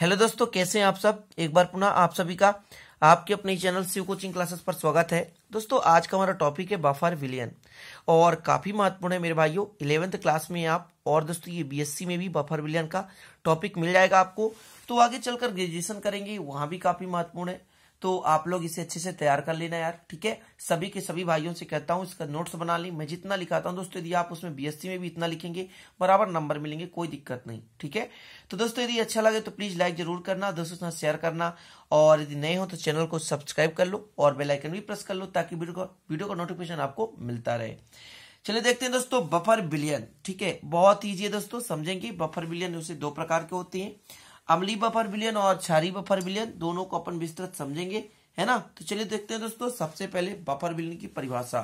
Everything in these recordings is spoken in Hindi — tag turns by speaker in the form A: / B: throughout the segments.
A: हेलो दोस्तों कैसे हैं आप सब एक बार पुनः आप सभी का आपके अपने चैनल शिव कोचिंग क्लासेस पर स्वागत है दोस्तों आज का हमारा टॉपिक है बफर विलियन और काफ़ी महत्वपूर्ण है मेरे भाइयों इलेवेंथ क्लास में आप और दोस्तों ये बीएससी में भी बफर विलियन का टॉपिक मिल जाएगा आपको तो आगे चलकर ग्रेजुएशन करेंगे वहां भी काफ़ी महत्वपूर्ण है तो आप लोग इसे अच्छे से तैयार कर लेना यार ठीक है सभी के सभी भाइयों से कहता हूं इसका नोट्स बना लें मैं जितना लिखाता हूं दोस्तों यदि आप उसमें बीएससी में भी इतना लिखेंगे बराबर नंबर मिलेंगे कोई दिक्कत नहीं ठीक है तो दोस्तों यदि अच्छा लगे तो प्लीज लाइक जरूर करना दोस्तों के साथ शेयर करना और यदि नए हो तो चैनल को सब्सक्राइब कर लो और बेलाइकन भी प्रेस कर लो ताकि वीडियो का नोटिफिकेशन आपको मिलता रहे चलिए देखते हैं दोस्तों बफर बिलियन ठीक है बहुत ईजी है दोस्तों समझेंगे बफर बिलियन उसे दो प्रकार के होते हैं अमली बफर विलियन और छारी बफर विलियन दोनों को अपन विस्तृत समझेंगे है ना तो चलिए देखते हैं दोस्तों सबसे पहले बफर विलियन की परिभाषा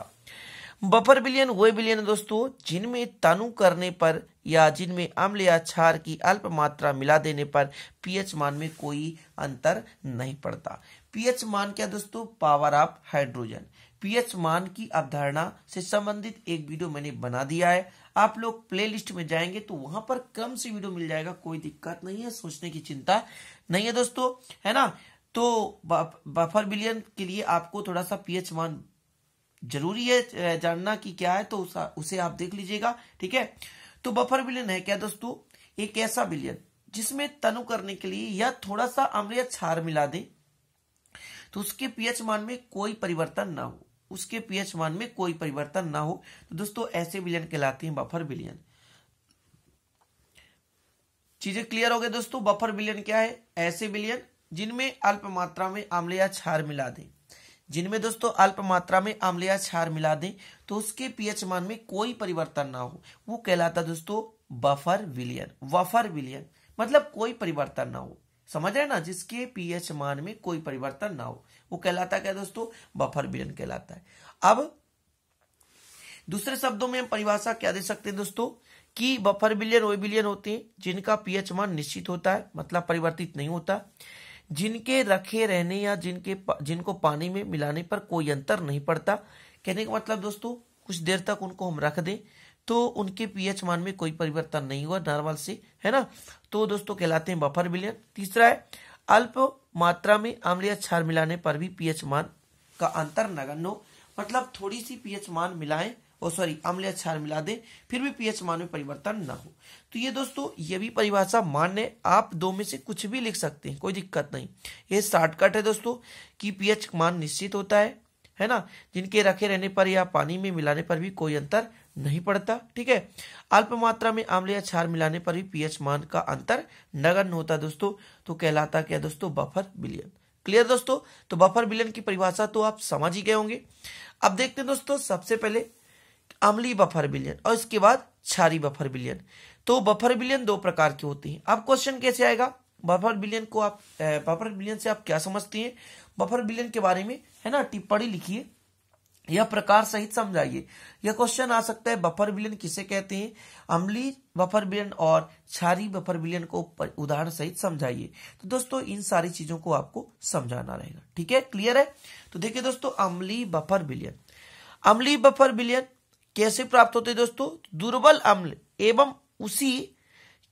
A: बफर विलियन वे विलियन दोस्तों जिनमें तनु करने पर या जिनमें अम्ल या छार की अल्प मात्रा मिला देने पर पीएच मान में कोई अंतर नहीं पड़ता पीएच मान क्या दोस्तों पावर ऑफ हाइड्रोजन पीएच मान की अवधारणा से संबंधित एक वीडियो मैंने बना दिया है आप लोग प्लेलिस्ट में जाएंगे तो वहां पर कम से वीडियो मिल जाएगा कोई दिक्कत नहीं है सोचने की चिंता नहीं है दोस्तों है ना तो बफर बिलियन के लिए आपको थोड़ा सा पीएच मान जरूरी है जानना कि क्या है तो उसे आप देख लीजिएगा ठीक है तो बफर बिलियन है क्या दोस्तों एक ऐसा बिलियन जिसमें तनु करने के लिए या थोड़ा सा अम्ल या छार मिला दे तो उसके पीएच मान में कोई परिवर्तन ना हो उसके पीएच मान में कोई परिवर्तन ना हो तो दोस्तों ऐसे विलयन कहलाते हैं बफर विलयन चीजें क्लियर हो गए दोस्तों बफर विलयन क्या है ऐसे विलयन जिनमें अल्प मात्रा में आम्ल या क्षार मिला दें जिनमें दोस्तों अल्प मात्रा में आम्ल या क्षार मिला दें तो उसके पीएच मान में कोई परिवर्तन ना हो वो कहलाता दोस्तों बफर विलियन वफर विलियन मतलब कोई परिवर्तन ना हो समझ रहे ना जिसके पीएच मान में कोई परिवर्तन ना हो वो कहलाता क्या दोस्तों बफर विलन कहलाता है अब दूसरे शब्दों में हम परिभाषा क्या दे सकते हैं दोस्तों कि बफर बिलियन ओ बिलियन होते हैं जिनका पीएच मान निश्चित होता है मतलब परिवर्तित नहीं होता जिनके रखे रहने या जिनके जिनको पानी में मिलाने पर कोई अंतर नहीं पड़ता कहने का मतलब दोस्तों कुछ देर तक उनको हम रख दें तो उनके पीएच मान में कोई परिवर्तन नहीं हुआ नॉर्मल से है ना तो दोस्तों कहलाते हैं बफर बिलियन तीसरा है अल्प मात्रा में अम्ल या क्षार मिलाने पर भी पीएच मान का अंतर नगण्य हो मतलब थोड़ी सी पीएच मान मिलाएं और सॉरी अम्ल या क्षार मिला दें फिर भी पीएच मान में परिवर्तन ना हो तो ये दोस्तों ये भी परिभाषा मान्य आप दो में से कुछ भी लिख सकते हैं कोई दिक्कत नहीं ये शॉर्टकट है दोस्तों कि पीएच मान निश्चित होता है है ना जिनके रखे रहने पर या पानी में मिलाने पर भी कोई अंतर नहीं पड़ता ठीक है अल्प मात्रा में आम्ल या छार मिलाने पर भी पीएच मान का अंतर नगण्य होता है दोस्तों तो कहलाता क्या दोस्तों बफर बिलियन क्लियर दोस्तों तो बफर बिलियन की परिभाषा तो आप समझ ही गए होंगे अब देखते हैं दोस्तों सबसे पहले अम्ली बफर बिलियन और इसके बाद छारी बफर बिलियन तो बफर बिलियन दो प्रकार के होते हैं अब क्वेश्चन कैसे आएगा बफर बिलियन को आप बफर बिलियन से आप क्या समझते हैं बफर बिलियन के बारे में है ना टिप्पणी लिखिए यह प्रकार सहित समझाइए यह क्वेश्चन आ सकता है बफर विलियन किसे कहते हैं अम्ली बफर विलियन और छारी बफर विलियन को उदाहरण सहित समझाइए तो दोस्तों इन सारी चीजों को आपको समझाना रहेगा ठीक है क्लियर है तो देखिए दोस्तों अम्ली बफर विलियन अम्ली बफर विलियन कैसे प्राप्त होते हैं दोस्तों दुर्बल अम्ल एवं उसी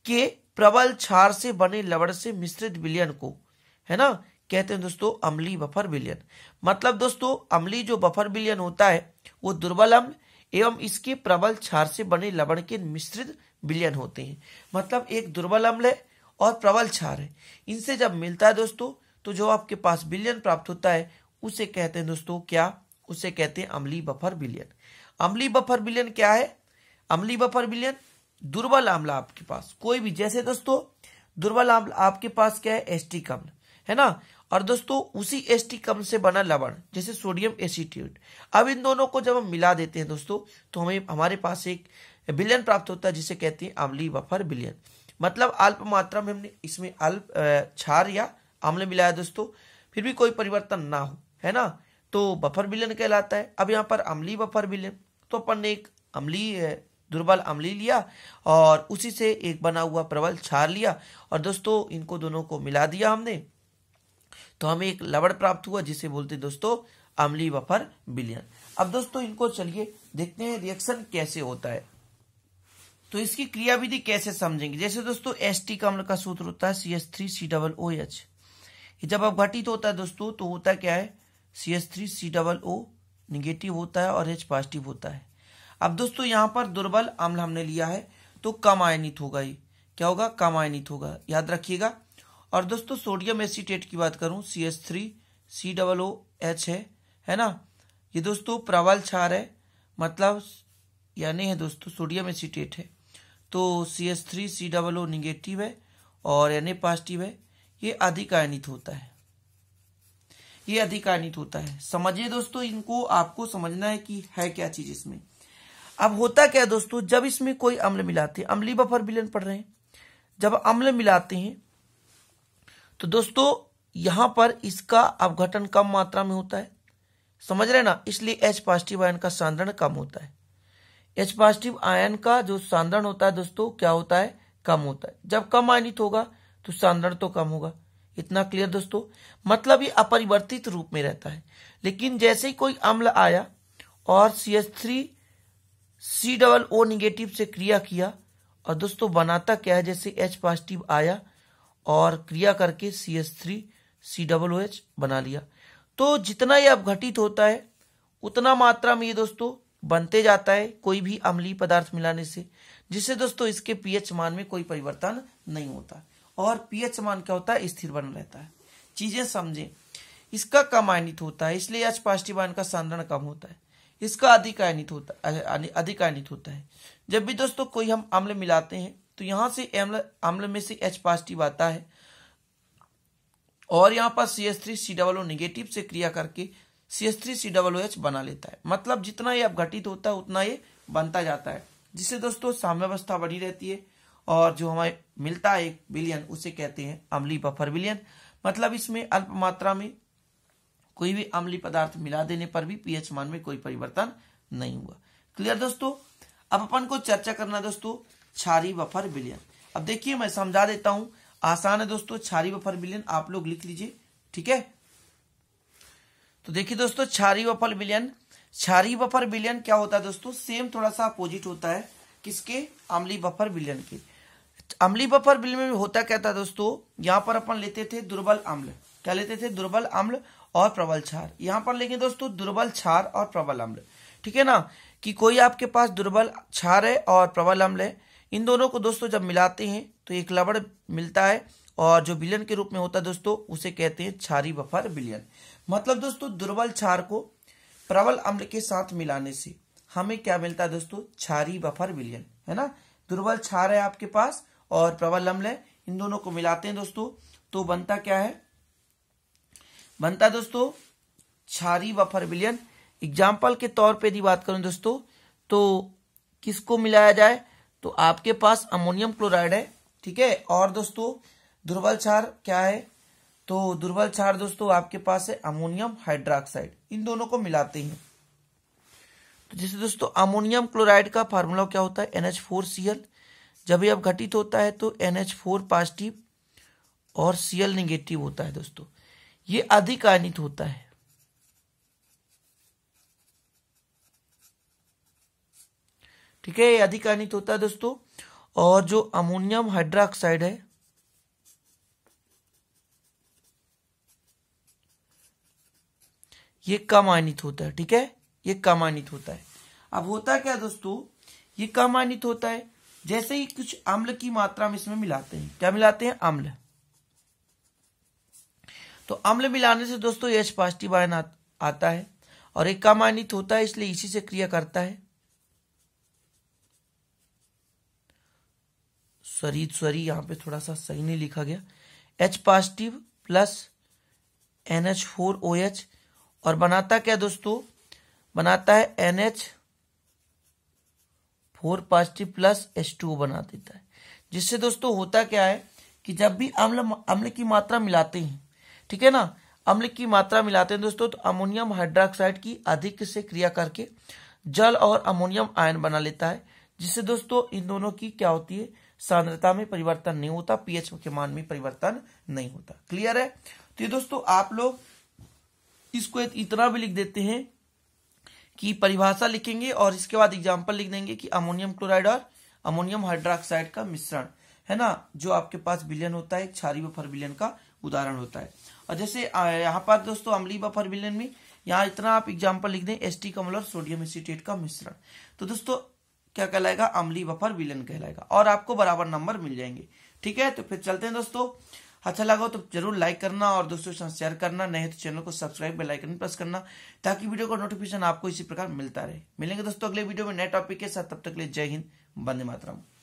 A: के प्रबल छार से बने लवड़ से मिश्रित विलियन को है ना कहते हैं दोस्तों अम्ली बफर बिलियन मतलब दोस्तों अम्ली जो बफर बिलियन होता है वो दुर्बल अम्ल एवं इसके प्रबल क्षार से बने लवण के मिश्रित विलियन होते हैं मतलब एक दुर्बल अम्ल है और प्रबल क्षार है इनसे जब मिलता है दोस्तों तो जो आपके पास बिलियन प्राप्त होता है उसे कहते हैं दोस्तों क्या उसे कहते हैं अम्ली बफर बिलियन अम्ली बफर बिलियन क्या है अम्ली बफर बिलियन दुर्बल अम्ल आपके पास कोई भी जैसे दोस्तों दुर्बल अम्ल आपके पास क्या है एस्टिक अम्ल है ना और दोस्तों उसी एस टी कम से बना लवण जैसे सोडियम एसिट्यूट अब इन दोनों को जब हम मिला देते हैं दोस्तों तो हमें हमारे पास एक बिलियन प्राप्त होता है जिसे कहते हैं अम्ली बफर बिलियन मतलब अल्प मात्रा में हमने इसमें अल्प छार या अम्ल मिलाया दोस्तों फिर भी कोई परिवर्तन ना हो है ना तो बफर बिलियन कहलाता है अब यहाँ पर अम्ली बफर बिलियन तो अपन ने एक अम्ली दुर्बल अम्ली लिया और उसी से एक बना हुआ प्रबल छार लिया और दोस्तों इनको दोनों को मिला दिया हमने तो हमें एक लवड़ प्राप्त हुआ जिसे बोलते दोस्तों अम्ली बफर विलियन अब दोस्तों इनको चलिए देखते हैं रिएक्शन कैसे होता है तो इसकी क्रियाविधि कैसे समझेंगे जैसे दोस्तों एस टी का अम्ल का सूत्र होता है C S three C double O H जब अब घटित होता है दोस्तों तो होता क्या है C S three C double O negative होता है और एच पॉजिटिव होता है अब दोस्तों यहां पर दुर्बल अम्ल हमने लिया है तो कम आयनित होगा ये क्या होगा कम आयनित होगा याद रखिएगा और दोस्तों सोडियम एसीटेट की बात करूं C S three C double O H है है ना ये दोस्तों प्रबल क्षार है मतलब यानी है दोस्तों सोडियम एसीटेट है तो C S three C double O negative है और एन ए पॉजिटिव है ये अधिक आयनित होता है ये अधिक आयनित होता है समझिए दोस्तों इनको आपको समझना है कि है क्या चीज इसमें अब होता क्या है दोस्तों जब इसमें कोई अम्ल मिलाते हैं अम्ली बफर विलन पढ़ रहे हैं जब अम्ल मिलाते हैं तो दोस्तों यहां पर इसका अवघटन कम मात्रा में होता है समझ रहे ना इसलिए एच पॉजिटिव आयन का सांद्रण कम होता है एच पॉजिटिव आयन का जो सांद्रण होता है दोस्तों क्या होता है कम होता है जब कम आयनित होगा तो सांद्रण तो कम होगा इतना क्लियर दोस्तों मतलब ये अपरिवर्तित रूप में रहता है लेकिन जैसे ही कोई अम्ल आया और C H three C double O negative से क्रिया किया और दोस्तों बनाता क्या है जैसे एच पॉजिटिव आया और क्रिया करके C S three C double O H बना लिया तो जितना ये अपघटित होता है उतना मात्रा में ये दोस्तों बनते जाता है कोई भी अम्लीय पदार्थ मिलाने से जिससे दोस्तों इसके पीएच मान में कोई परिवर्तन नहीं होता और पीएच मान क्या होता है स्थिर बना रहता है चीजें समझें इसका कम आयनित होता है इसलिए एच पॉजिटिव आयन का सांद्रण कम होता है इसका अधिक आयनित होता अधिक आयनित होता है जब भी दोस्तों कोई हम अम्ल मिलाते हैं तो यहां से अम्ल में से एच पॉजिटिव आता है और यहां पर C S three C double O negative से क्रिया करके C S three C double O H बना लेता है मतलब जितना ये अपघटित होता है उतना ये बनता जाता है जिससे दोस्तों साम्यवस्था बनी रहती है और जो हमें मिलता है एक बिलियन उसे कहते हैं अम्ली बफर बिलियन मतलब इसमें अल्प मात्रा में कोई भी अम्ली पदार्थ मिला देने पर भी पीएच मान में कोई परिवर्तन नहीं हुआ क्लियर दोस्तों अब अपन को चर्चा करना दोस्तों छारी बफर बिलियन अब देखिए मैं समझा देता हूं आसान है दोस्तों छारी बफर बिलियन आप लोग लिख लीजिए ठीक है तो देखिए दोस्तों छारी बफर बिलियन छारी बफर बिलियन क्या होता है दोस्तों सेम थोड़ा सा अपोजिट होता है किसके अमली बफर बिलियन के अम्ली बफर बिलियन में होता क्या था दोस्तों यहाँ पर अपन लेते थे दुर्बल अम्ल क्या लेते थे दुर्बल अम्ल और प्रबल छार यहां पर लेंगे दोस्तों दुर्बल छार और प्रबल अम्ल ठीक है ना कि कोई आपके पास दुर्बल छार है और प्रबल अम्ल है इन दोनों को दोस्तों जब मिलाते हैं तो एक लवण मिलता है और जो बिलियन के रूप में होता है दोस्तों उसे कहते हैं क्षारी बफर बिलियन मतलब दोस्तों दुर्बल क्षार को प्रबल अम्ल के साथ मिलाने से हमें क्या मिलता है दोस्तों क्षारी बफर बिलियन है ना दुर्बल क्षार है आपके पास और प्रबल अम्ल है इन दोनों को मिलाते हैं दोस्तों तो बनता क्या है बनता दोस्तों क्षारी बफर बिलियन एग्जाम्पल के तौर पर यदि बात करूं दोस्तों तो किसको मिलाया जाए तो आपके पास अमोनियम क्लोराइड है ठीक है और दोस्तों दुर्बल क्षार क्या है तो दुर्बल क्षार दोस्तों आपके पास है अमोनियम हाइड्रोक्साइड इन दोनों को मिलाते हैं तो जैसे दोस्तों अमोनियम क्लोराइड का फार्मूला क्या होता है एनएच फोर सीएल जब भी अब घटित होता है तो एनएच फोर पॉजिटिव और सीएल निगेटिव होता है दोस्तों ये अधिक आयनित होता है ठीक है ये अधिकानित होता है दोस्तों और जो अमोनियम हाइड्रोक्साइड है ये कम आयनित होता है ठीक है ये कम आयनित होता है अब होता क्या दोस्तों ये कम आयनित होता है जैसे ही कुछ अम्ल की मात्रा हम इसमें मिलाते हैं क्या मिलाते हैं अम्ल तो अम्ल मिलाने से दोस्तों यश पॉजिटिव आयन आता है और ये कम आयनित होता है इसलिए इसी से क्रिया करता है सॉरी सॉरी यहाँ पे थोड़ा सा सही नहीं लिखा गया H positive plus N H four O H और बनाता क्या दोस्तों बनाता है N H four positive plus H two बना देता है जिससे दोस्तों होता क्या है कि जब भी अम्ल अम्ल की मात्रा मिलाते हैं ठीक है ना अम्ल की मात्रा मिलाते हैं दोस्तों तो अमोनियम हाइड्रोक्साइड की अधिक से क्रिया करके जल और अमोनियम आयन बना लेता है जिससे दोस्तों इन दोनों की क्या होती है सांद्रता में परिवर्तन नहीं होता पीएच के मान में परिवर्तन नहीं होता क्लियर है तो ये दोस्तों आप लोग इसको इतना भी लिख देते हैं कि परिभाषा लिखेंगे और इसके बाद एग्जाम्पल लिख देंगे कि अमोनियम क्लोराइड और अमोनियम हाइड्रोक्साइड का मिश्रण है ना जो आपके पास विलियन होता है छारी बफर विलियन का उदाहरण होता है और जैसे यहाँ पर दोस्तों अमली बफर विलियन में यहाँ इतना आप एग्जाम्पल लिख दें एस टी कमल और सोडियम एसिटेट का मिश्रण तो दोस्तों क्या कहलाएगा अमली बफर विलन कहलाएगा और आपको बराबर नंबर मिल जाएंगे ठीक है तो फिर चलते हैं दोस्तों अच्छा लगा हो तो जरूर लाइक करना और दोस्तों के साथ शेयर करना नहीं तो चैनल को सब्सक्राइब बेल आइकन प्रेस करना ताकि वीडियो का नोटिफिकेशन आपको इसी प्रकार मिलता रहे मिलेंगे दोस्तों अगले वीडियो में नए टॉपिक के साथ तब तक के लिए जय हिंद वंदे मातरम